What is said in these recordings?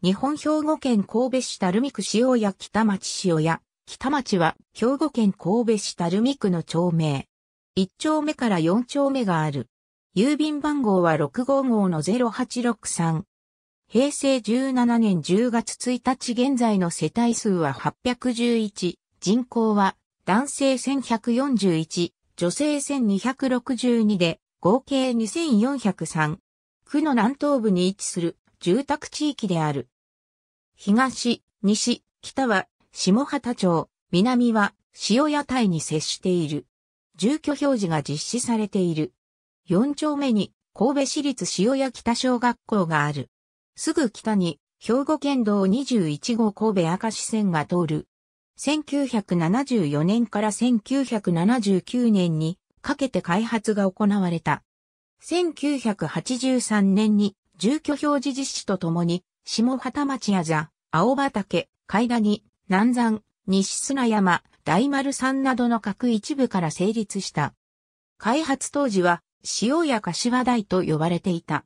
日本兵庫県神戸市垂水区塩屋北町塩屋。北町は兵庫県神戸市垂水区の町名。1丁目から4丁目がある。郵便番号は655の0863。平成17年10月1日現在の世帯数は811。人口は男性1141、女性1262で合計2403。区の南東部に位置する住宅地域である。東、西、北は下畑町、南は塩屋台に接している。住居表示が実施されている。四丁目に神戸市立塩屋北小学校がある。すぐ北に兵庫県道21号神戸明石線が通る。1974年から1979年にかけて開発が行われた。1983年に住居表示実施とともに、下畑町や座、青畑、海谷、南山、西砂山、大丸山などの各一部から成立した。開発当時は、塩屋柏台と呼ばれていた。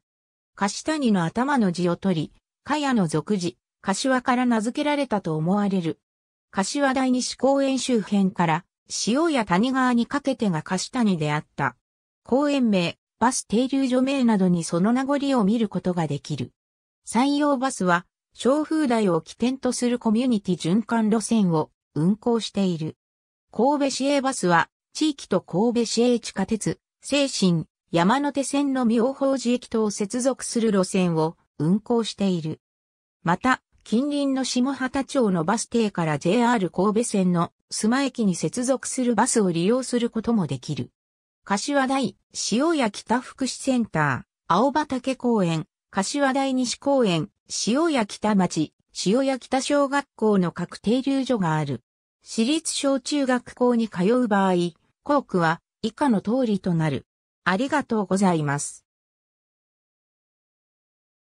柏谷の頭の字を取り、茅の俗字、柏から名付けられたと思われる。柏台西公園周辺から、塩屋谷川にかけてが柏谷であった。公園名、バス停留所名などにその名残を見ることができる。山陽バスは、小風台を起点とするコミュニティ循環路線を運行している。神戸市営バスは、地域と神戸市営地下鉄、精神、山手線の妙法寺駅とを接続する路線を運行している。また、近隣の下畑町のバス停から JR 神戸線の須磨駅に接続するバスを利用することもできる。柏台、塩屋北福祉センター、青畑公園、柏台西公園、塩屋北町、塩屋北小学校の各停留所がある。私立小中学校に通う場合、校区は以下の通りとなる。ありがとうございます。